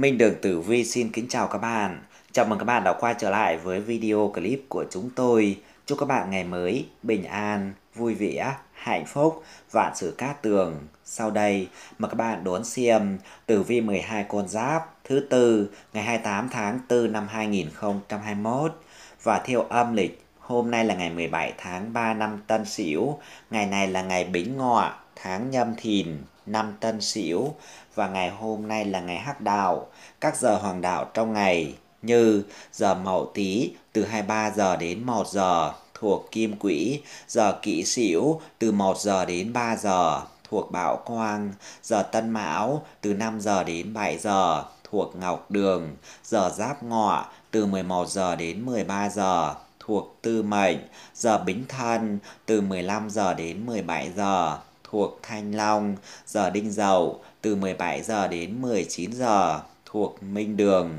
Minh Đường Tử Vi xin kính chào các bạn. Chào mừng các bạn đã quay trở lại với video clip của chúng tôi. Chúc các bạn ngày mới bình an, vui vẻ, hạnh phúc, vạn sự cát tường. Sau đây, mời các bạn đón xem Tử Vi 12 con giáp thứ tư ngày 28 tháng 4 năm 2021 và theo âm lịch Hôm nay là ngày 17 tháng 3 năm Tân Sửu, ngày này là ngày Bính Ngọ, tháng Nhâm Thìn, năm Tân Sửu và ngày hôm nay là ngày Hắc Đạo. Các giờ hoàng đạo trong ngày như giờ Mậu Tý từ 23 giờ đến 1 giờ thuộc Kim Quỹ, giờ Kỷ Sửu từ 1 giờ đến 3 giờ thuộc Bảo Quang, giờ Tân Mão từ 5 giờ đến 7 giờ thuộc Ngọc Đường, giờ Giáp Ngọ từ 11 giờ đến 13 giờ thuộc Tư Mệnh, giờ Bính Thân từ 15 giờ đến 17 giờ thuộc Thanh Long, giờ Đinh Dậu từ 17 giờ đến 19 giờ thuộc Minh Đường.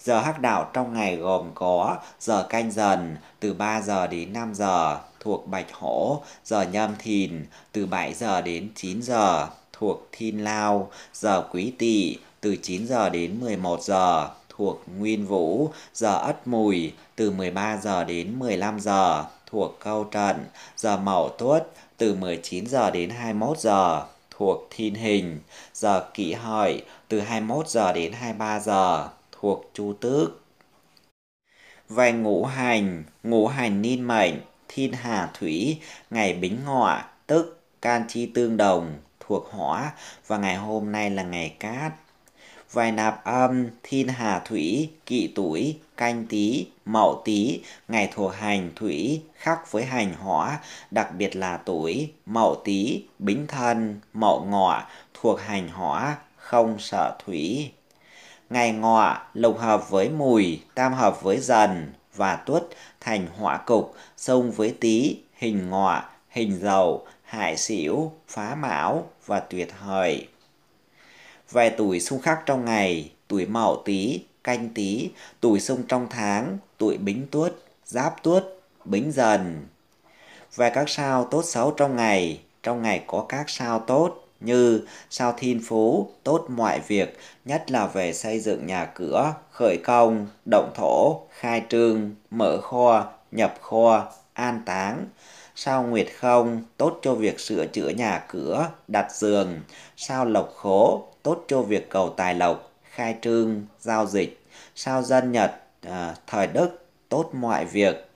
Giờ hắc đạo trong ngày gồm có giờ canh dần từ 3 giờ đến 5 giờ thuộc Bạch Hổ, giờ nhâm thìn từ 7 giờ đến 9 giờ thuộc Thiên Lao, giờ Quý Tỵ từ 9 giờ đến 11 giờ thuộc Nguyên Vũ, giờ Ất Mùi từ 13 giờ đến 15 giờ thuộc Câu Trận, giờ Mậu Tuất từ 19 giờ đến 21 giờ thuộc thiên hình, giờ kỵ hợi từ 21 giờ đến 23 giờ thuộc chu tước. Về ngũ hành, ngũ hành niên mệnh, thiên hà thủy, ngày bính ngọ, tức can chi tương đồng, thuộc hỏa và ngày hôm nay là ngày cát vài nạp âm thiên hà thủy kỵ tuổi canh tý mậu tý ngày thuộc hành thủy khắc với hành hỏa đặc biệt là tuổi mậu tý bính thân mậu ngọ thuộc hành hỏa không sợ thủy ngày ngọ lục hợp với mùi tam hợp với dần và tuất thành hỏa cục xông với tý hình ngọ hình dầu hại xỉu phá mão và tuyệt hời Vài tuổi xung khắc trong ngày, tuổi mậu tí, canh tí, tuổi xung trong tháng, tuổi bính tuất, giáp tuất, bính dần. Và các sao tốt xấu trong ngày, trong ngày có các sao tốt như sao thiên phú, tốt mọi việc, nhất là về xây dựng nhà cửa, khởi công, động thổ, khai trương, mở kho, nhập kho, an táng. Sao nguyệt không, tốt cho việc sửa chữa nhà cửa, đặt giường. Sao lộc khố, tốt cho việc cầu tài lộc, khai trương, giao dịch. Sao dân Nhật, à, thời Đức, tốt mọi việc.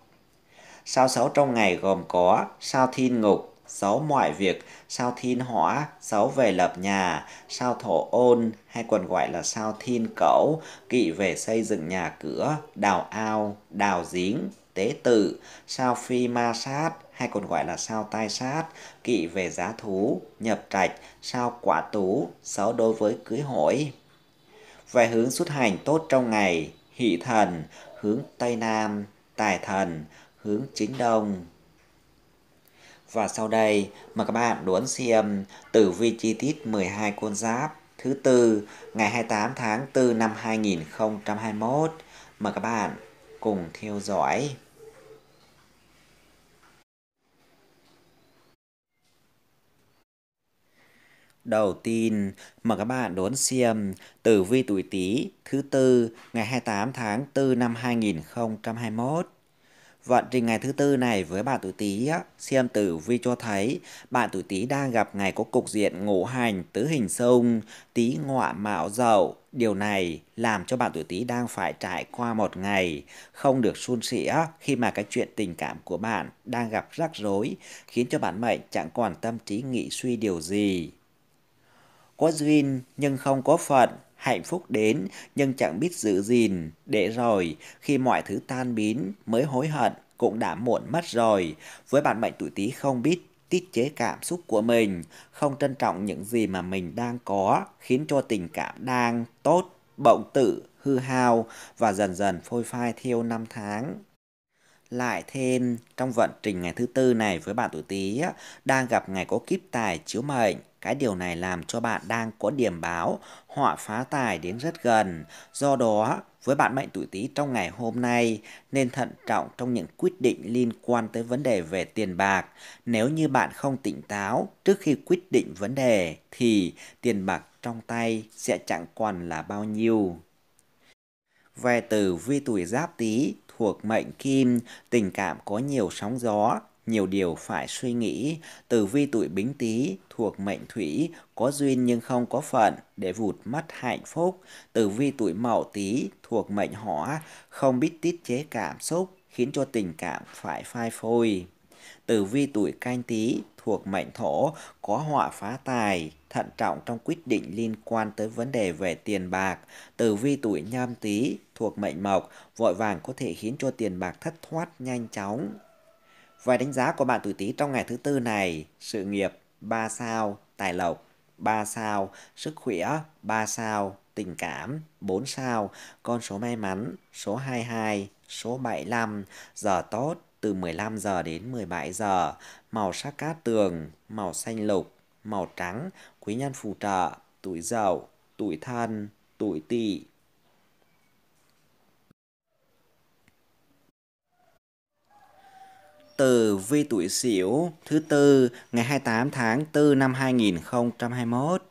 Sao xấu trong ngày gồm có sao thiên ngục, xấu mọi việc, sao thiên hỏa, xấu về lập nhà, sao thổ ôn hay còn gọi là sao thiên cẩu, kỵ về xây dựng nhà cửa, đào ao, đào giếng, tế tự, sao phi ma sát hay còn gọi là sao tai sát, kỵ về giá thú, nhập trạch, sao quả tú, xấu đối với cưới hỏi. Về hướng xuất hành tốt trong ngày, hỷ thần, hướng Tây Nam, tài thần, hướng chính đông. Và sau đây, mời các bạn đón xem tử vi chi tiết 12 con giáp thứ tư ngày 28 tháng 4 năm 2021. Mời các bạn cùng theo dõi. Đầu tiên, mời các bạn đón xem tử vi tuổi Tý thứ tư ngày 28 tháng 4 năm 2021. Vận trình ngày thứ tư này với bạn tuổi Tý xem tử vi cho thấy bạn tuổi Tý đang gặp ngày có cục diện ngũ hành tứ hình xung, Tý ngọa mạo dậu. Điều này làm cho bạn tuổi Tý đang phải trải qua một ngày không được suôn sẻ khi mà cái chuyện tình cảm của bạn đang gặp rắc rối, khiến cho bản mệnh chẳng còn tâm trí nghĩ suy điều gì có duyên nhưng không có phận, hạnh phúc đến nhưng chẳng biết giữ gìn, để rồi khi mọi thứ tan biến mới hối hận cũng đã muộn mất rồi. Với bạn mệnh tuổi Tý không biết tiết chế cảm xúc của mình, không trân trọng những gì mà mình đang có, khiến cho tình cảm đang tốt bỗng tự hư hao và dần dần phôi phai theo năm tháng. Lại thêm, trong vận trình ngày thứ tư này với bạn tuổi Tý đang gặp ngày có kiếp tài chiếu mệnh, cái điều này làm cho bạn đang có điểm báo họa phá tài đến rất gần. Do đó, với bạn mệnh tuổi Tý trong ngày hôm nay nên thận trọng trong những quyết định liên quan tới vấn đề về tiền bạc. Nếu như bạn không tỉnh táo trước khi quyết định vấn đề thì tiền bạc trong tay sẽ chẳng còn là bao nhiêu. Về tử vi tuổi Giáp Tý thuộc mệnh Kim, tình cảm có nhiều sóng gió, nhiều điều phải suy nghĩ, tử vi tuổi bính tý thuộc mệnh thủy, có duyên nhưng không có phận, để vụt mất hạnh phúc. Tử vi tuổi mậu tý thuộc mệnh hỏa, không biết tiết chế cảm xúc, khiến cho tình cảm phải phai phôi. Tử vi tuổi canh tý thuộc mệnh thổ, có họa phá tài, thận trọng trong quyết định liên quan tới vấn đề về tiền bạc. Tử vi tuổi nhâm tý thuộc mệnh mộc, vội vàng có thể khiến cho tiền bạc thất thoát nhanh chóng. Vậy đánh giá của bạn tuổi Tý trong ngày thứ tư này, sự nghiệp 3 sao, tài lộc 3 sao, sức khỏe 3 sao, tình cảm 4 sao, con số may mắn số 22, số 75, giờ tốt từ 15 giờ đến 17 giờ, màu sắc cát tường, màu xanh lục, màu trắng, quý nhân phù trợ, tuổi dậu, tuổi thân, tuổi tỵ từ vi tuổi Sửu thứ tư ngày 28 tháng 4 năm 2021.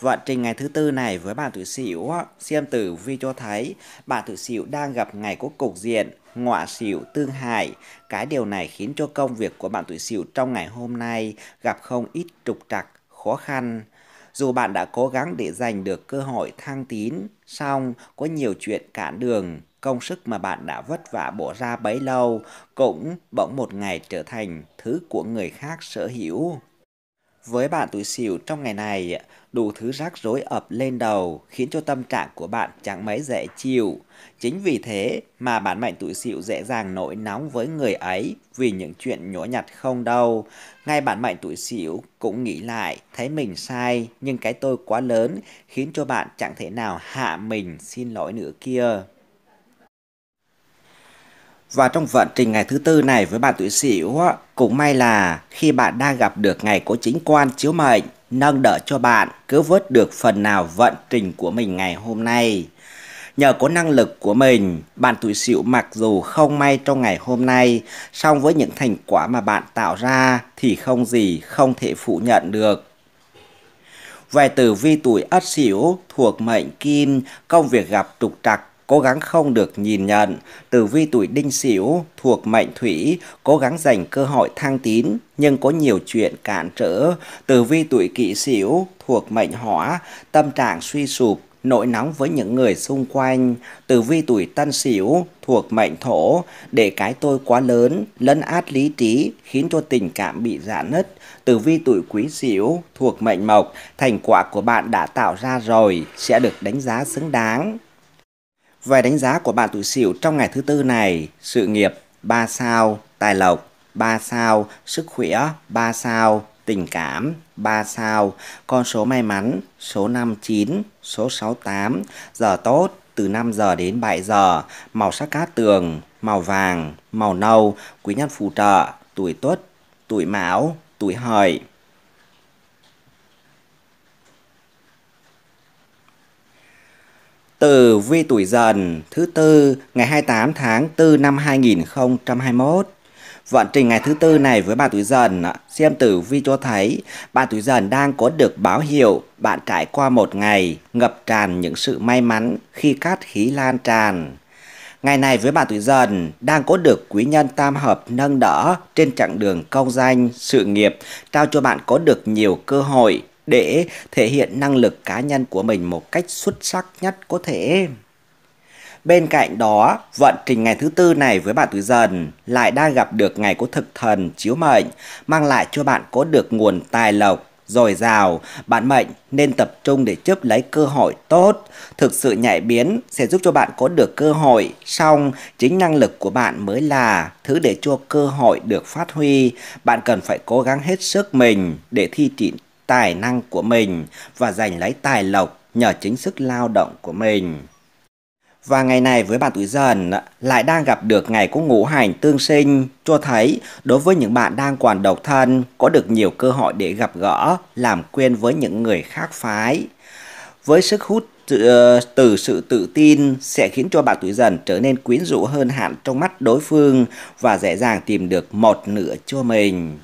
Vận trình ngày thứ tư này với bạn tuổi Sửu, xem tử vi cho thấy bạn tuổi Sửu đang gặp ngày có cục diện ngọa sửu tương hại. Cái điều này khiến cho công việc của bạn tuổi Sửu trong ngày hôm nay gặp không ít trục trặc, khó khăn. Dù bạn đã cố gắng để giành được cơ hội thăng tín, song có nhiều chuyện cản đường công sức mà bạn đã vất vả bỏ ra bấy lâu cũng bỗng một ngày trở thành thứ của người khác sở hữu. Với bạn tuổi xỉu trong ngày này, đủ thứ rắc rối ập lên đầu khiến cho tâm trạng của bạn chẳng mấy dễ chịu. Chính vì thế mà bản mệnh tuổi xỉu dễ dàng nổi nóng với người ấy vì những chuyện nhỏ nhặt không đâu. Ngay bản mệnh tuổi xỉu cũng nghĩ lại thấy mình sai nhưng cái tôi quá lớn khiến cho bạn chẳng thể nào hạ mình xin lỗi nữa kia. Và trong vận trình ngày thứ tư này với bạn tuổi sửu cũng may là khi bạn đang gặp được ngày có chính quan chiếu mệnh, nâng đỡ cho bạn cứu vớt được phần nào vận trình của mình ngày hôm nay. Nhờ có năng lực của mình, bạn tuổi sửu mặc dù không may trong ngày hôm nay, song với những thành quả mà bạn tạo ra thì không gì không thể phủ nhận được. Về tử vi tuổi Ất Sửu thuộc mệnh Kim, công việc gặp trục trặc cố gắng không được nhìn nhận. Tử vi tuổi đinh sửu thuộc mệnh thủy, cố gắng giành cơ hội thăng tín nhưng có nhiều chuyện cản trở. Tử vi tuổi kỷ sửu thuộc mệnh hỏa, tâm trạng suy sụp, nội nóng với những người xung quanh. Tử vi tuổi tân sửu thuộc mệnh thổ, để cái tôi quá lớn, lấn át lý trí, khiến cho tình cảm bị giãn nứt. Tử vi tuổi quý sửu thuộc mệnh mộc, thành quả của bạn đã tạo ra rồi, sẽ được đánh giá xứng đáng. Về đánh giá của bạn tuổi Sửu trong ngày thứ tư này, sự nghiệp 3 sao, tài lộc 3 sao, sức khỏe 3 sao, tình cảm 3 sao, con số may mắn số 59, số 68, giờ tốt từ 5 giờ đến 7 giờ, màu sắc cát tường, màu vàng, màu nâu, quý nhân phù trợ, tuổi tuất, tuổi mão, tuổi hợi. Tử vi tuổi dần thứ tư ngày 28 tháng 4 năm 2021. Vận trình ngày thứ tư này với bạn tuổi dần, xem tử vi cho thấy bạn tuổi dần đang có được báo hiệu bạn trải qua một ngày ngập tràn những sự may mắn khi cát khí lan tràn. Ngày này với bạn tuổi dần đang có được quý nhân tam hợp nâng đỡ trên chặng đường công danh, sự nghiệp, trao cho bạn có được nhiều cơ hội, để thể hiện năng lực cá nhân của mình một cách xuất sắc nhất có thể. Bên cạnh đó, vận trình ngày thứ tư này với bạn tuổi dần lại đang gặp được ngày của thực thần chiếu mệnh, mang lại cho bạn có được nguồn tài lộc dồi dào, bạn mệnh nên tập trung để chấp lấy cơ hội tốt. Thực sự nhạy biến sẽ giúp cho bạn có được cơ hội, song chính năng lực của bạn mới là thứ để cho cơ hội được phát huy. Bạn cần phải cố gắng hết sức mình để thi triển tài năng của mình và giành lấy tài lộc nhờ chính sức lao động của mình. Và ngày này với bạn tuổi dần lại đang gặp được ngày có ngũ hành tương sinh cho thấy đối với những bạn đang còn độc thân có được nhiều cơ hội để gặp gỡ, làm quen với những người khác phái. Với sức hút ờ, từ sự tự tin sẽ khiến cho bạn tuổi dần trở nên quyến rũ hơn hẳn trong mắt đối phương và dễ dàng tìm được một nửa cho mình.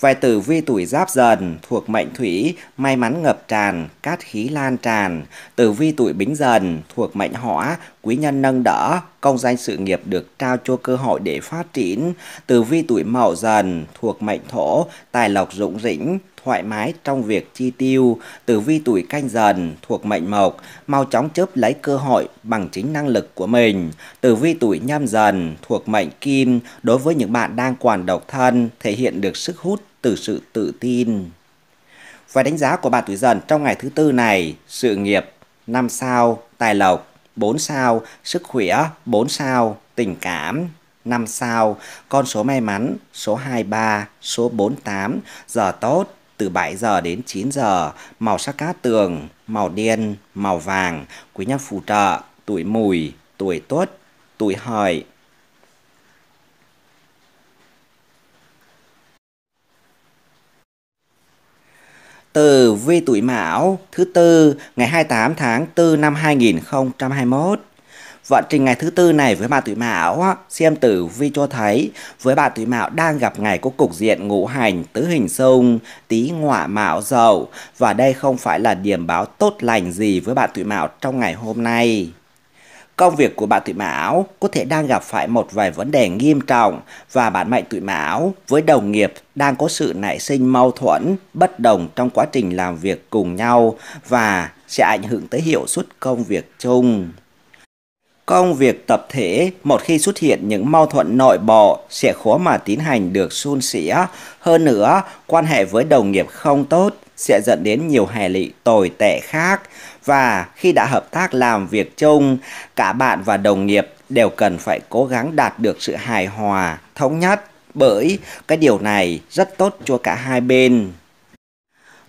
Vài tử vi tuổi giáp dần thuộc mệnh thủy, may mắn ngập tràn, cát khí lan tràn. Tử vi tuổi bính dần thuộc mệnh hỏa, quý nhân nâng đỡ, công danh sự nghiệp được trao cho cơ hội để phát triển. Tử vi tuổi mậu dần thuộc mệnh thổ, tài lộc rủng rỉnh, thoải mái trong việc chi tiêu. Tử vi tuổi canh dần thuộc mệnh mộc, mau chóng chớp lấy cơ hội bằng chính năng lực của mình. Tử vi tuổi nhâm dần thuộc mệnh kim, đối với những bạn đang còn độc thân, thể hiện được sức hút từ sự tự tin. Và đánh giá của bạn tuổi dần trong ngày thứ tư này, sự nghiệp 5 sao, tài lộc 4 sao, sức khỏe 4 sao, tình cảm 5 sao, con số may mắn số 23, số 48, giờ tốt từ 7 giờ đến 9 giờ, màu sắc cát tường, màu đen, màu vàng, quý nhân phù trợ, tuổi mùi, tuổi tuất, tuổi hợi, tử vi tuổi Mão thứ tư ngày 28 tháng 4 năm 2021. Vận trình ngày thứ tư này với bạn tuổi Mão, xem tử vi cho thấy với bạn tuổi Mão đang gặp ngày có cục diện ngũ hành tứ hình xung, tý ngọa mão dậu và đây không phải là điểm báo tốt lành gì với bạn tuổi Mão trong ngày hôm nay. Công việc của bạn tuổi Mão có thể đang gặp phải một vài vấn đề nghiêm trọng và bạn mệnh tuổi Mão với đồng nghiệp đang có sự nảy sinh mâu thuẫn, bất đồng trong quá trình làm việc cùng nhau và sẽ ảnh hưởng tới hiệu suất công việc chung. Công việc tập thể một khi xuất hiện những mâu thuẫn nội bộ sẽ khó mà tiến hành được suôn sẻ. Hơn nữa, quan hệ với đồng nghiệp không tốt sẽ dẫn đến nhiều hệ lụy tồi tệ khác và khi đã hợp tác làm việc chung, cả bạn và đồng nghiệp đều cần phải cố gắng đạt được sự hài hòa, thống nhất bởi cái điều này rất tốt cho cả hai bên.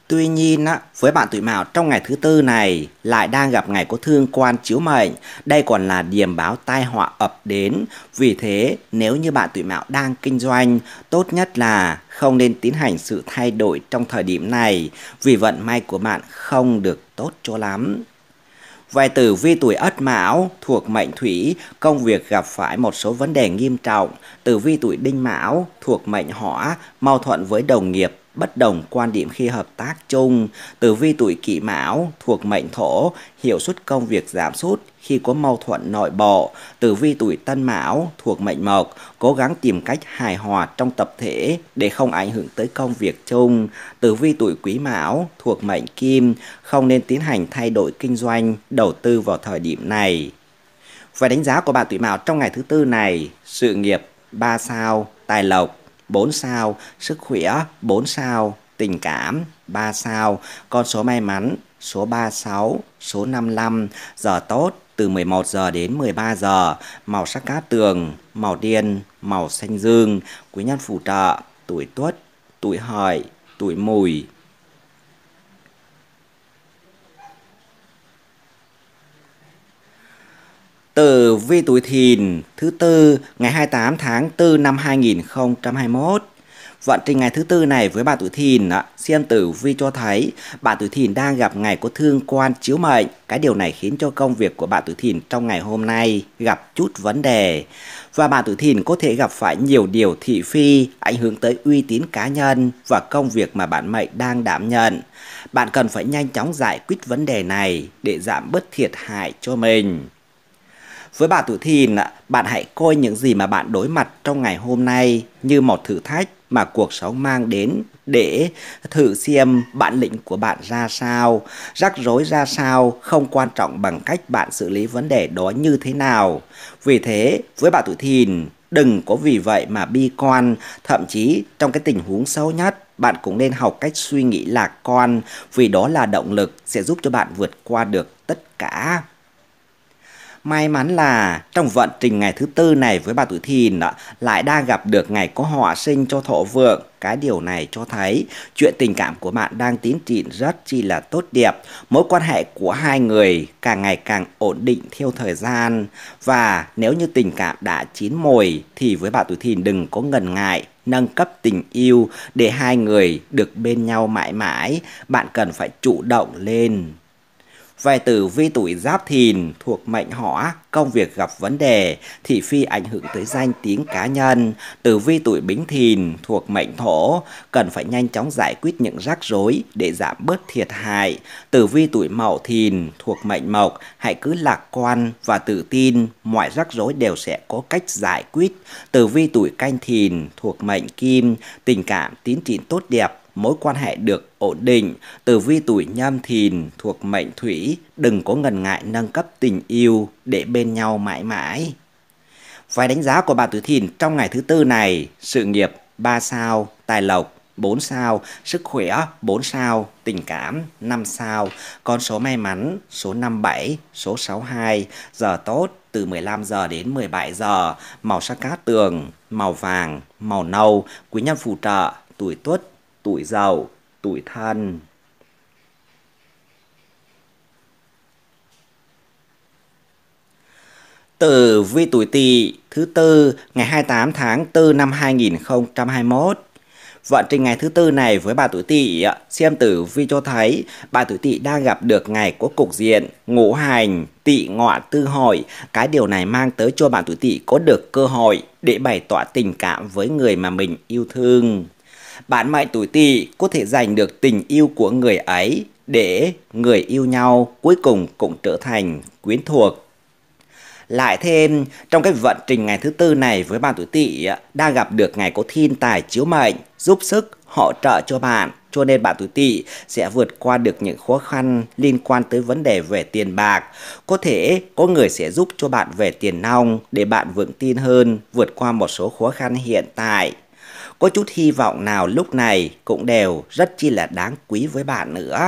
Tuy nhiên, với bạn tuổi mão trong ngày thứ tư này lại đang gặp ngày có thương quan chiếu mệnh. Đây còn là điểm báo tai họa ập đến. Vì thế, nếu như bạn tuổi mão đang kinh doanh, tốt nhất là không nên tiến hành sự thay đổi trong thời điểm này vì vận may của bạn không được tốt cho lắm. Vài tử vi tuổi Ất Mão thuộc mệnh Thủy, công việc gặp phải một số vấn đề nghiêm trọng. Tử vi tuổi Đinh Mão thuộc mệnh Hỏa, mâu thuẫn với đồng nghiệp bất đồng quan điểm khi hợp tác chung, tử vi tuổi kỷ mão thuộc mệnh thổ, hiệu suất công việc giảm sút khi có mâu thuẫn nội bộ, tử vi tuổi tân mão thuộc mệnh mộc, cố gắng tìm cách hài hòa trong tập thể để không ảnh hưởng tới công việc chung, tử vi tuổi quý mão thuộc mệnh kim, không nên tiến hành thay đổi kinh doanh, đầu tư vào thời điểm này. Và đánh giá của bạn tuổi mão trong ngày thứ tư này, sự nghiệp 3 sao, tài lộc 4 sao, sức khỏe 4 sao, tình cảm 3 sao, con số may mắn số 36, số 55, giờ tốt từ 11 giờ đến 13 giờ, màu sắc cát tường, màu đen, màu xanh dương, quý nhân phù trợ, tuổi tuất, tuổi hợi, tuổi mùi, Tử vi tuổi thìn thứ tư ngày 28 tháng 4 năm 2021. Vận trình ngày thứ tư này với bà tuổi thìn, xem tử vi cho thấy bà tuổi thìn đang gặp ngày có thương quan chiếu mệnh. Cái điều này khiến cho công việc của bà tuổi thìn trong ngày hôm nay gặp chút vấn đề. Và bà tuổi thìn có thể gặp phải nhiều điều thị phi ảnh hưởng tới uy tín cá nhân và công việc mà bạn mệnh đang đảm nhận. Bạn cần phải nhanh chóng giải quyết vấn đề này để giảm bớt thiệt hại cho mình. Với bà tuổi thìn, bạn hãy coi những gì mà bạn đối mặt trong ngày hôm nay như một thử thách mà cuộc sống mang đến để thử xem bản lĩnh của bạn ra sao, rắc rối ra sao, không quan trọng bằng cách bạn xử lý vấn đề đó như thế nào. Vì thế, với bà tuổi thìn, đừng có vì vậy mà bi quan, thậm chí trong cái tình huống xấu nhất, bạn cũng nên học cách suy nghĩ lạc quan vì đó là động lực sẽ giúp cho bạn vượt qua được tất cả. May mắn là trong vận trình ngày thứ tư này với bà tuổi thìn đó, lại đang gặp được ngày có họa sinh cho thọ vượng. Cái điều này cho thấy chuyện tình cảm của bạn đang tiến triển rất chi là tốt đẹp. Mối quan hệ của hai người càng ngày càng ổn định theo thời gian. Và nếu như tình cảm đã chín mồi thì với bà tuổi thìn đừng có ngần ngại nâng cấp tình yêu để hai người được bên nhau mãi mãi. Bạn cần phải chủ động lên về tử vi tuổi giáp thìn thuộc mệnh hỏa, công việc gặp vấn đề, thị phi ảnh hưởng tới danh tiếng cá nhân. Tử vi tuổi bính thìn thuộc mệnh thổ, cần phải nhanh chóng giải quyết những rắc rối để giảm bớt thiệt hại. Tử vi tuổi mậu thìn thuộc mệnh mộc, hãy cứ lạc quan và tự tin, mọi rắc rối đều sẽ có cách giải quyết. Tử vi tuổi canh thìn thuộc mệnh kim, tình cảm tiến triển tốt đẹp, mối quan hệ được ổn định, tử vi tuổi nhâm thìn thuộc mệnh thủy, đừng có ngần ngại nâng cấp tình yêu để bên nhau mãi mãi. Vài đánh giá của bạn tuổi thìn trong ngày thứ tư này, sự nghiệp 3 sao, tài lộc 4 sao, sức khỏe 4 sao, tình cảm 5 sao, con số may mắn số 57, số 62, giờ tốt từ 15 giờ đến 17 giờ, màu sắc cát tường, màu vàng, màu nâu, quý nhân phù trợ, tuổi tuất tuổi giàu, tuổi thân. Tử vi tuổi tỵ thứ tư ngày 28 tháng 4 năm 2021. Vận trình ngày thứ tư này với bà tuổi tỵ xem tử vi cho thấy bà tuổi tỵ đang gặp được ngày của cục diện ngũ hành tỵ ngọ tư hội cái điều này mang tới cho bà tuổi tỵ có được cơ hội để bày tỏ tình cảm với người mà mình yêu thương bạn mệnh tuổi tỵ có thể giành được tình yêu của người ấy để người yêu nhau cuối cùng cũng trở thành quyến thuộc. Lại thêm, trong cái vận trình ngày thứ tư này với bạn tuổi tỵ đang gặp được ngày có thiên tài chiếu mệnh, giúp sức, hỗ trợ cho bạn. Cho nên bạn tuổi tỵ sẽ vượt qua được những khó khăn liên quan tới vấn đề về tiền bạc. Có thể có người sẽ giúp cho bạn về tiền nong để bạn vững tin hơn vượt qua một số khó khăn hiện tại có chút hy vọng nào lúc này cũng đều rất chi là đáng quý với bạn nữa.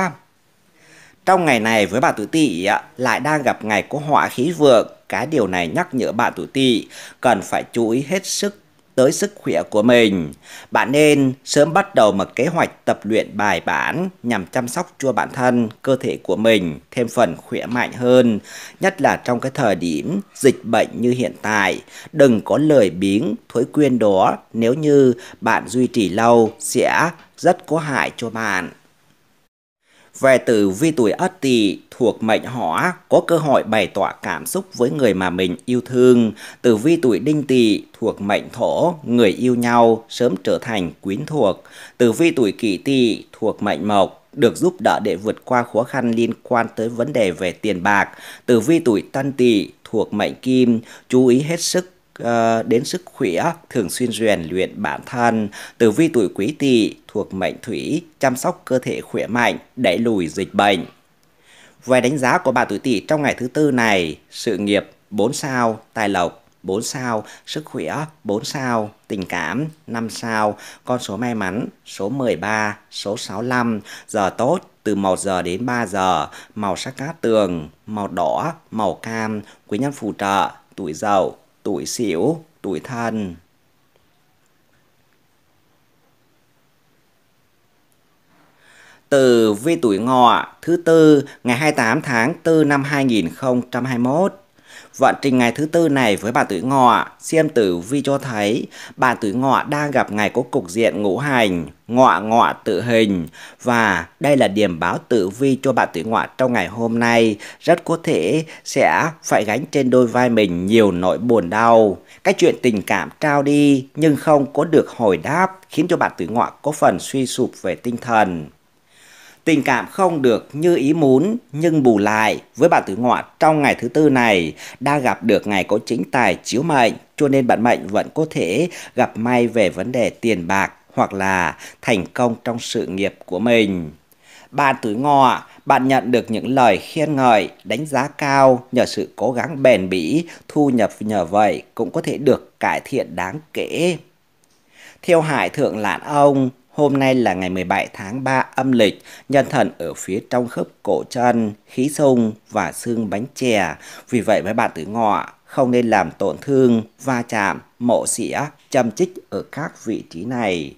Trong ngày này với bạn tuổi tỵ lại đang gặp ngày có họa khí vượng, cái điều này nhắc nhở bạn tuổi tỵ cần phải chú ý hết sức tới sức khỏe của mình. Bạn nên sớm bắt đầu một kế hoạch tập luyện bài bản nhằm chăm sóc cho bản thân, cơ thể của mình thêm phần khỏe mạnh hơn, nhất là trong cái thời điểm dịch bệnh như hiện tại. Đừng có lời biếng, thói quen đó nếu như bạn duy trì lâu sẽ rất có hại cho bạn. Về tử vi tuổi ất tỵ thuộc mệnh hỏa có cơ hội bày tỏ cảm xúc với người mà mình yêu thương. Tử vi tuổi đinh tỵ thuộc mệnh thổ, người yêu nhau sớm trở thành quyến thuộc. Tử vi tuổi kỷ tỵ thuộc mệnh mộc, được giúp đỡ để vượt qua khó khăn liên quan tới vấn đề về tiền bạc. Tử vi tuổi tân tỵ thuộc mệnh kim, chú ý hết sức Ờ, đến sức khỏe, thường xuyên rèn luyện bản thân, tử vi tuổi quý tỵ thuộc mệnh thủy, chăm sóc cơ thể khỏe mạnh, đẩy lùi dịch bệnh. Về đánh giá của bà tuổi tỵ trong ngày thứ tư này, sự nghiệp 4 sao, tài lộc 4 sao, sức khỏe 4 sao, tình cảm 5 sao, con số may mắn số 13, số 65, giờ tốt từ 1 giờ đến 3 giờ, màu sắc cát tường, màu đỏ, màu cam, quý nhân phù trợ, tuổi giàu tuổi xỉu, tuổi thân. Từ vi tuổi ngọ thứ tư ngày 28 tháng 4 năm 2021 Vận trình ngày thứ tư này với bà tuổi ngọ, xem tử vi cho thấy bà tuổi ngọ đang gặp ngày có cục diện ngũ hành, ngọ ngọ tự hình và đây là điểm báo tử vi cho bạn tuổi ngọ trong ngày hôm nay rất có thể sẽ phải gánh trên đôi vai mình nhiều nỗi buồn đau cái chuyện tình cảm trao đi nhưng không có được hồi đáp khiến cho bạn tuổi ngọ có phần suy sụp về tinh thần Tình cảm không được như ý muốn nhưng bù lại với bạn tuổi ngọ trong ngày thứ tư này đã gặp được ngày có chính tài chiếu mệnh cho nên bạn mệnh vẫn có thể gặp may về vấn đề tiền bạc hoặc là thành công trong sự nghiệp của mình. Bạn tuổi ngọ, bạn nhận được những lời khen ngợi, đánh giá cao nhờ sự cố gắng bền bỉ, thu nhập nhờ vậy cũng có thể được cải thiện đáng kể. Theo Hải Thượng Lãn Ông, Hôm nay là ngày 17 tháng 3 âm lịch, nhân thần ở phía trong khớp cổ chân, khí sung và xương bánh chè. Vì vậy mấy bạn tử ngọ không nên làm tổn thương, va chạm, mộ xỉa, châm chích ở các vị trí này.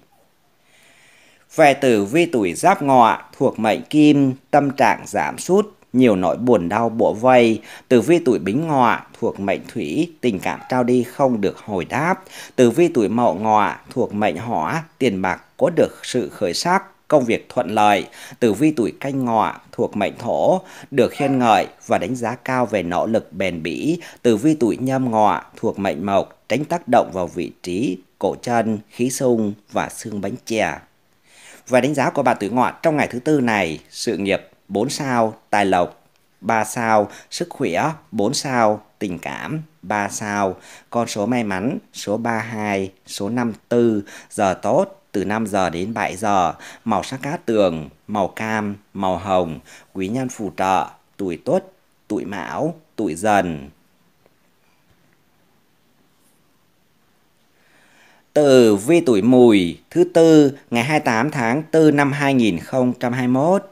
Về tử vi tuổi giáp ngọ thuộc mệnh kim, tâm trạng giảm sút, nhiều nỗi buồn đau bủa vây, tử vi tuổi bính ngọ thuộc mệnh thủy, tình cảm trao đi không được hồi đáp, tử vi tuổi mậu ngọ thuộc mệnh hỏa, tiền bạc có được sự khởi sắc, công việc thuận lợi, tử vi tuổi canh ngọ thuộc mệnh thổ, được khen ngợi và đánh giá cao về nỗ lực bền bỉ, tử vi tuổi nhâm ngọ thuộc mệnh mộc, tránh tác động vào vị trí, cổ chân, khí sung và xương bánh chè. Và đánh giá của bà tuổi ngọ trong ngày thứ tư này, sự nghiệp 4 sao tài lộc, 3 sao sức khỏe, 4 sao tình cảm, 3 sao, con số may mắn số 32, số 54, giờ tốt từ 5 giờ đến 7 giờ, màu sắc cát tường, màu cam, màu hồng, quý nhân phù trợ, tuổi tuất, tuổi mão, tuổi dần. từ vi tuổi mùi thứ tư ngày 28 tháng 4 năm 2021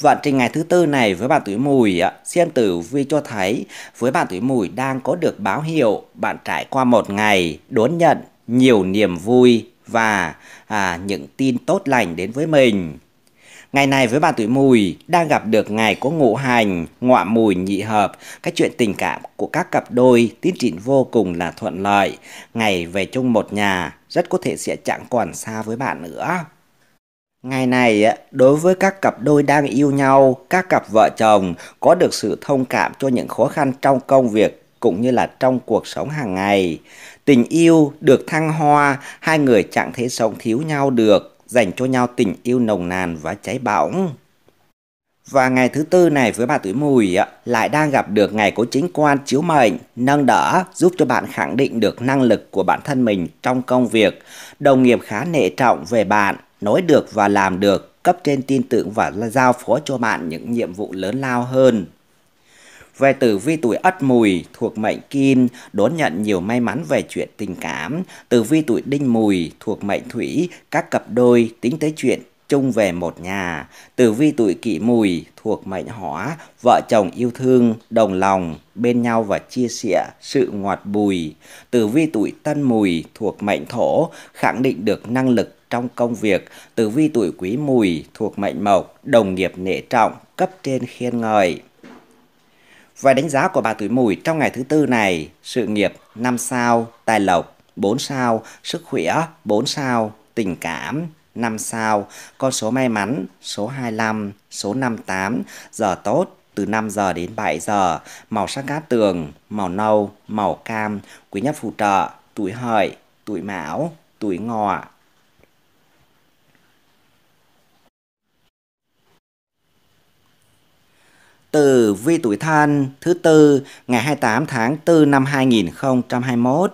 Vận trình ngày thứ tư này với bạn tuổi mùi, xem tử vi cho thấy với bạn tuổi mùi đang có được báo hiệu bạn trải qua một ngày đón nhận nhiều niềm vui và à, những tin tốt lành đến với mình. Ngày này với bạn tuổi mùi đang gặp được ngày có ngũ hành, ngọa mùi nhị hợp, các chuyện tình cảm của các cặp đôi tiến triển vô cùng là thuận lợi. Ngày về chung một nhà rất có thể sẽ chẳng còn xa với bạn nữa. Ngày này, đối với các cặp đôi đang yêu nhau, các cặp vợ chồng có được sự thông cảm cho những khó khăn trong công việc cũng như là trong cuộc sống hàng ngày. Tình yêu được thăng hoa, hai người chẳng thể sống thiếu nhau được, dành cho nhau tình yêu nồng nàn và cháy bỏng. Và ngày thứ tư này với bà tuổi mùi lại đang gặp được ngày của chính quan chiếu mệnh, nâng đỡ giúp cho bạn khẳng định được năng lực của bản thân mình trong công việc. Đồng nghiệp khá nệ trọng về bạn nói được và làm được, cấp trên tin tưởng và giao phó cho bạn những nhiệm vụ lớn lao hơn. Về tử vi tuổi Ất Mùi thuộc mệnh Kim đón nhận nhiều may mắn về chuyện tình cảm. Tử vi tuổi Đinh Mùi thuộc mệnh Thủy các cặp đôi tính tới chuyện chung về một nhà. Tử vi tuổi Kỷ Mùi thuộc mệnh Hỏa vợ chồng yêu thương đồng lòng bên nhau và chia sẻ sự ngọt bùi. Tử vi tuổi Tân Mùi thuộc mệnh Thổ khẳng định được năng lực trong công việc, tử vi tuổi quý mùi thuộc mệnh mộc, đồng nghiệp nể trọng, cấp trên khiên ngợi. Và đánh giá của bà tuổi mùi trong ngày thứ tư này, sự nghiệp 5 sao, tài lộc 4 sao, sức khỏe 4 sao, tình cảm 5 sao, con số may mắn số 25, số 58, giờ tốt từ 5 giờ đến 7 giờ, màu sắc cát tường, màu nâu, màu cam, quý nhất phù trợ, tuổi hợi, tuổi mão, tuổi ngọ, từ vi tuổi Thân thứ tư ngày 28 tháng 4 năm 2021.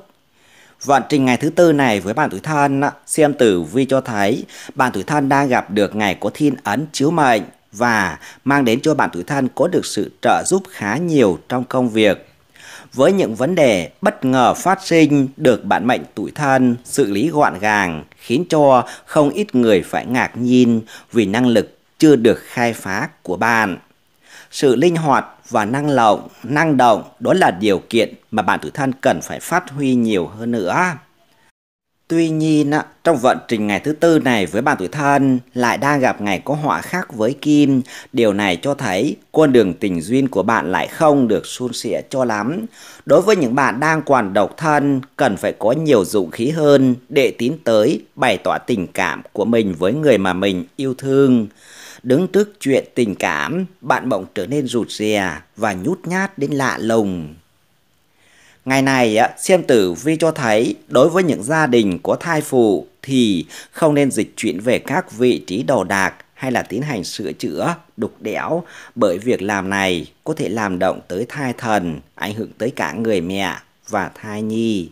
Vận trình ngày thứ tư này với bạn tuổi thân, xem tử vi cho thấy bạn tuổi thân đang gặp được ngày có thiên ấn chiếu mệnh và mang đến cho bạn tuổi thân có được sự trợ giúp khá nhiều trong công việc. Với những vấn đề bất ngờ phát sinh được bạn mệnh tuổi thân xử lý gọn gàng khiến cho không ít người phải ngạc nhiên vì năng lực chưa được khai phá của bạn. Sự linh hoạt và năng động, năng động đó là điều kiện mà bạn tử thân cần phải phát huy nhiều hơn nữa. Tuy nhiên, trong vận trình ngày thứ tư này với bạn tuổi thân lại đang gặp ngày có họa khác với Kim. Điều này cho thấy con đường tình duyên của bạn lại không được suôn sẻ cho lắm. Đối với những bạn đang còn độc thân, cần phải có nhiều dụng khí hơn để tiến tới bày tỏ tình cảm của mình với người mà mình yêu thương. Đứng trước chuyện tình cảm, bạn bỗng trở nên rụt rè và nhút nhát đến lạ lùng. Ngày này, xem tử vi cho thấy đối với những gia đình có thai phụ thì không nên dịch chuyển về các vị trí đồ đạc hay là tiến hành sửa chữa, đục đẽo bởi việc làm này có thể làm động tới thai thần, ảnh hưởng tới cả người mẹ và thai nhi.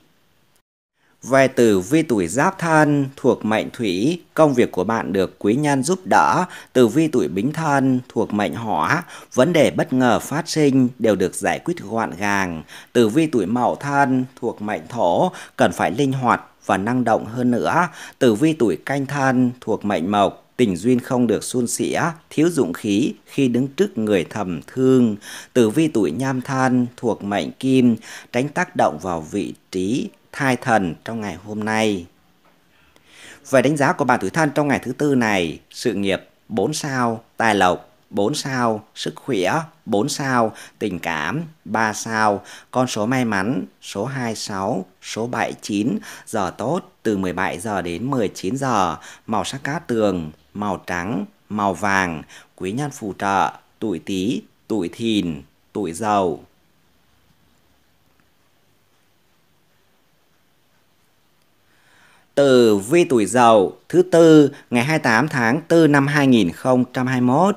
Về từ vi tuổi giáp thân thuộc mệnh thủy, công việc của bạn được quý nhân giúp đỡ. Từ vi tuổi bính thân thuộc mệnh hỏa, vấn đề bất ngờ phát sinh đều được giải quyết gọn gàng. Từ vi tuổi mậu thân thuộc mệnh thổ, cần phải linh hoạt và năng động hơn nữa. Từ vi tuổi canh thân thuộc mệnh mộc, tình duyên không được suôn sẻ, thiếu dụng khí khi đứng trước người thầm thương. Tử vi tuổi nham than thuộc mệnh kim, tránh tác động vào vị trí thai thần trong ngày hôm nay. Về đánh giá của bạn tuổi thân trong ngày thứ tư này, sự nghiệp 4 sao, tài lộc 4 sao, sức khỏe 4 sao, tình cảm 3 sao, con số may mắn số 26, số 79, giờ tốt từ 17 giờ đến 19 giờ, màu sắc cát tường, màu trắng, màu vàng, quý nhân phù trợ, tuổi tí, tuổi thìn, tuổi dầu. tử vi tuổi dậu thứ tư ngày 28 tháng 4 năm 2021.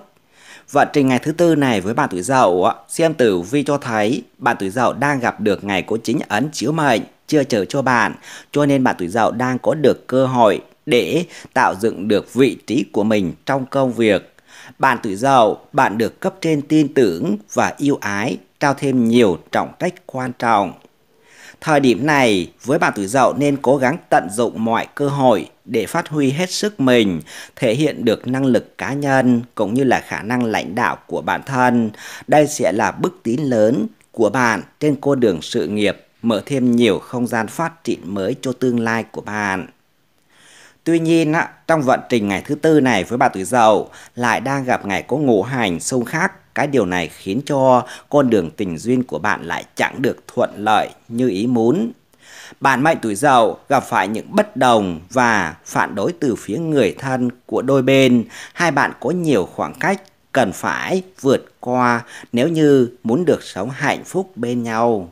Vận trình ngày thứ tư này với bạn tuổi dậu, xem tử vi cho thấy bạn tuổi dậu đang gặp được ngày có chính ấn chiếu mệnh chưa chờ cho bạn, cho nên bạn tuổi dậu đang có được cơ hội để tạo dựng được vị trí của mình trong công việc. Bạn tuổi dậu, bạn được cấp trên tin tưởng và yêu ái, trao thêm nhiều trọng trách quan trọng Thời điểm này, với bạn tuổi dậu nên cố gắng tận dụng mọi cơ hội để phát huy hết sức mình, thể hiện được năng lực cá nhân cũng như là khả năng lãnh đạo của bản thân. Đây sẽ là bước tiến lớn của bạn trên con đường sự nghiệp, mở thêm nhiều không gian phát triển mới cho tương lai của bạn. Tuy nhiên, trong vận trình ngày thứ tư này với bà tuổi dậu lại đang gặp ngày có ngũ hành xung khắc cái điều này khiến cho con đường tình duyên của bạn lại chẳng được thuận lợi như ý muốn. Bạn mệnh tuổi dậu gặp phải những bất đồng và phản đối từ phía người thân của đôi bên. Hai bạn có nhiều khoảng cách cần phải vượt qua nếu như muốn được sống hạnh phúc bên nhau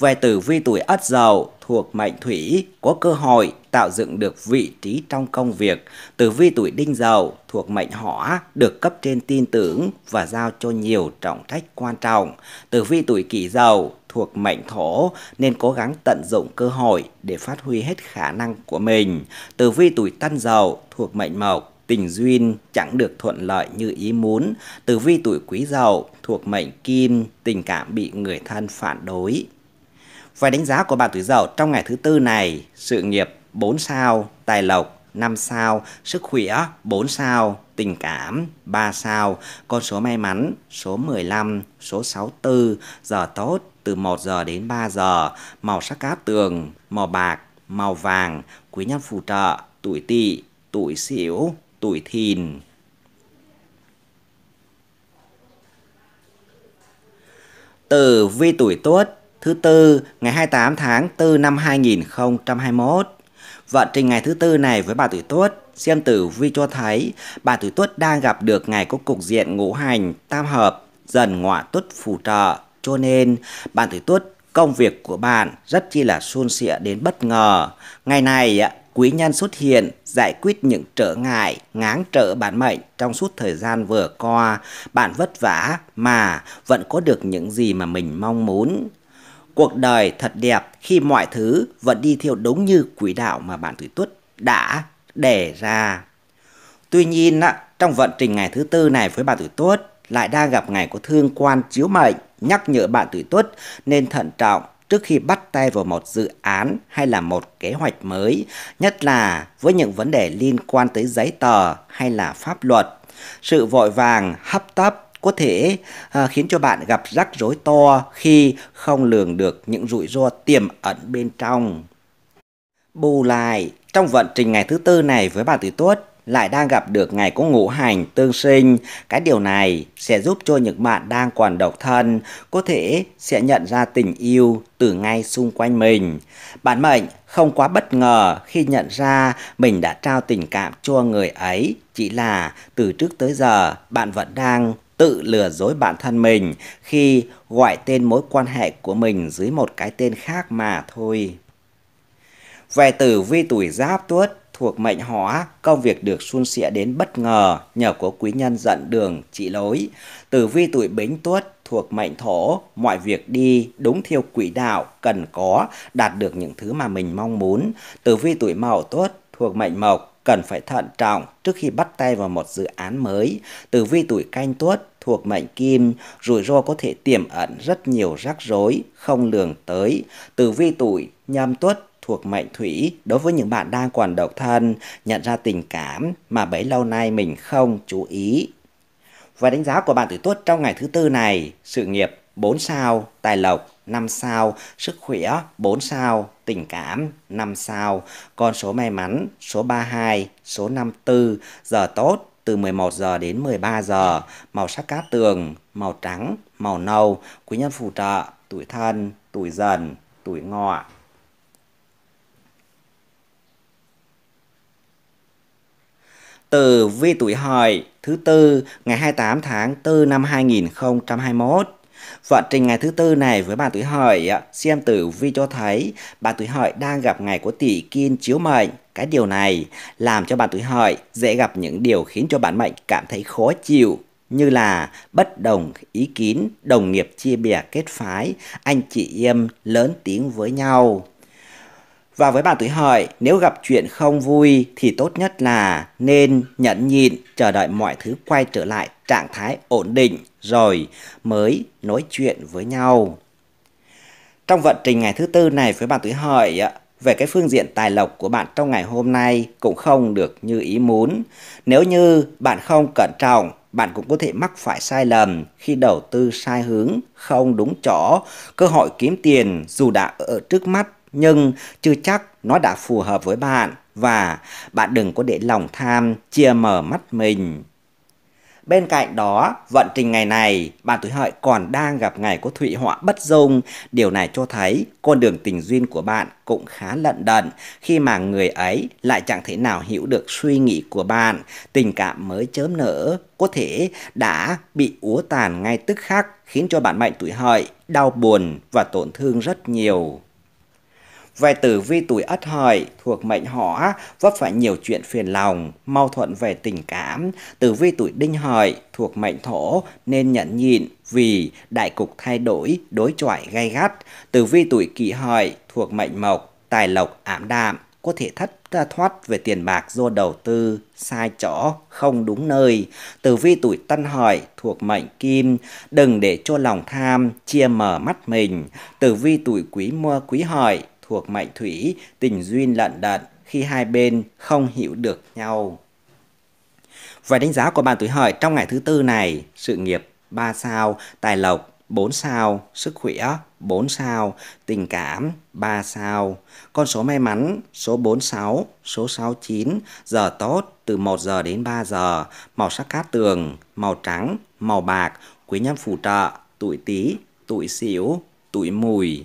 về tử vi tuổi Ất Dậu thuộc mệnh Thủy có cơ hội tạo dựng được vị trí trong công việc. Tử vi tuổi Đinh Dậu thuộc mệnh Hỏa được cấp trên tin tưởng và giao cho nhiều trọng trách quan trọng. Tử vi tuổi Kỷ Dậu thuộc mệnh Thổ nên cố gắng tận dụng cơ hội để phát huy hết khả năng của mình. Tử vi tuổi Tân Dậu thuộc mệnh Mộc tình duyên chẳng được thuận lợi như ý muốn. Tử vi tuổi Quý Dậu thuộc mệnh Kim, tình cảm bị người thân phản đối về đánh giá của bạn tuổi Dậu trong ngày thứ tư này, sự nghiệp 4 sao, tài lộc 5 sao, sức khỏe 4 sao, tình cảm 3 sao, con số may mắn số 15, số 64, giờ tốt từ 1 giờ đến 3 giờ, màu sắc cát tường, màu bạc, màu vàng, quý nhân phù trợ, tuổi tỵ, tuổi sửu, tuổi thìn. từ vi tuổi tuất thứ tư ngày 28 tháng 4 năm 2021. Vận trình ngày thứ tư này với bà tuổi tuất, xem tử vi cho thấy bà tuổi tuất đang gặp được ngày có cục diện ngũ hành tam hợp dần ngọa tuất phù trợ, cho nên bạn tuổi tuất công việc của bạn rất chi là suôn sẻ đến bất ngờ. Ngày này quý nhân xuất hiện giải quyết những trở ngại ngáng trở bản mệnh trong suốt thời gian vừa qua bạn vất vả mà vẫn có được những gì mà mình mong muốn Cuộc đời thật đẹp khi mọi thứ vẫn đi theo đúng như quỹ đạo mà bạn tuổi tuất đã đề ra. Tuy nhiên, trong vận trình ngày thứ tư này với bạn tuổi tuất lại đang gặp ngày của thương quan chiếu mệnh nhắc nhở bạn tuổi tuất nên thận trọng trước khi bắt tay vào một dự án hay là một kế hoạch mới, nhất là với những vấn đề liên quan tới giấy tờ hay là pháp luật. Sự vội vàng, hấp tấp có thể à, khiến cho bạn gặp rắc rối to khi không lường được những rủi ro tiềm ẩn bên trong. Bù lại, trong vận trình ngày thứ tư này với bạn tuổi tuất lại đang gặp được ngày có ngũ hành tương sinh, cái điều này sẽ giúp cho những bạn đang còn độc thân có thể sẽ nhận ra tình yêu từ ngay xung quanh mình. Bạn mệnh không quá bất ngờ khi nhận ra mình đã trao tình cảm cho người ấy, chỉ là từ trước tới giờ bạn vẫn đang tự lừa dối bản thân mình khi gọi tên mối quan hệ của mình dưới một cái tên khác mà thôi. Về tử vi tuổi giáp tuất thuộc mệnh hỏa, công việc được suôn sẻ đến bất ngờ nhờ có quý nhân dẫn đường chỉ lối. Tử vi tuổi bính tuất thuộc mệnh thổ, mọi việc đi đúng theo quỹ đạo cần có, đạt được những thứ mà mình mong muốn. Tử vi tuổi mậu tuất thuộc mệnh mộc, cần phải thận trọng trước khi bắt tay vào một dự án mới. Tử vi tuổi canh tuất thuộc mệnh kim, rủi ro có thể tiềm ẩn rất nhiều rắc rối, không lường tới. Từ vi tuổi, nhâm tuất thuộc mệnh thủy đối với những bạn đang còn độc thân nhận ra tình cảm mà bấy lâu nay mình không chú ý và đánh giá của bạn tuổi tuất trong ngày thứ tư này sự nghiệp 4 sao tài lộc 5 sao sức khỏe 4 sao tình cảm 5 sao con số may mắn số 32 số 54 giờ tốt từ 11 giờ đến 13 giờ, màu sắc cát tường, màu trắng, màu nâu, quý nhân phù trợ, tuổi thân, tuổi dần, tuổi ngọ. Từ vi tuổi hợi thứ tư ngày 28 tháng 4 năm 2021. Vận trình ngày thứ tư này với bạn tuổi hợi xem tử vi cho thấy bạn tuổi hợi đang gặp ngày của tỷ kim chiếu mệnh cái điều này làm cho bạn tuổi hợi dễ gặp những điều khiến cho bạn mệnh cảm thấy khó chịu như là bất đồng ý kiến, đồng nghiệp chia bè kết phái, anh chị em lớn tiếng với nhau. Và với bạn tuổi hợi, nếu gặp chuyện không vui thì tốt nhất là nên nhẫn nhịn, chờ đợi mọi thứ quay trở lại trạng thái ổn định rồi mới nói chuyện với nhau. Trong vận trình ngày thứ tư này với bạn tuổi hợi về cái phương diện tài lộc của bạn trong ngày hôm nay cũng không được như ý muốn. Nếu như bạn không cẩn trọng, bạn cũng có thể mắc phải sai lầm khi đầu tư sai hướng, không đúng chỗ, cơ hội kiếm tiền dù đã ở trước mắt nhưng chưa chắc nó đã phù hợp với bạn và bạn đừng có để lòng tham chia mở mắt mình Bên cạnh đó, vận trình ngày này, bạn tuổi hợi còn đang gặp ngày có thụy họa bất dung. Điều này cho thấy con đường tình duyên của bạn cũng khá lận đận khi mà người ấy lại chẳng thể nào hiểu được suy nghĩ của bạn. Tình cảm mới chớm nở có thể đã bị úa tàn ngay tức khắc khiến cho bạn mệnh tuổi hợi đau buồn và tổn thương rất nhiều. Về tử vi tuổi ất hợi thuộc mệnh họ vấp phải nhiều chuyện phiền lòng, mâu thuẫn về tình cảm. Tử vi tuổi đinh hợi thuộc mệnh thổ nên nhẫn nhịn vì đại cục thay đổi, đối chọi gay gắt. Tử vi tuổi kỷ hợi thuộc mệnh mộc, tài lộc ảm đạm, có thể thất thoát về tiền bạc do đầu tư sai chỗ không đúng nơi tử vi tuổi tân hợi thuộc mệnh kim đừng để cho lòng tham chia mờ mắt mình tử vi tuổi quý mua quý hợi thuộc mệnh thủy, tình duyên lận đận khi hai bên không hiểu được nhau. Và đánh giá của bạn tuổi hợi trong ngày thứ tư này, sự nghiệp 3 sao, tài lộc 4 sao, sức khỏe 4 sao, tình cảm 3 sao. Con số may mắn số 46, số 69, giờ tốt từ 1 giờ đến 3 giờ, màu sắc cát tường, màu trắng, màu bạc, quý nhân phù trợ, tuổi Tý, tuổi Sửu, tuổi Mùi.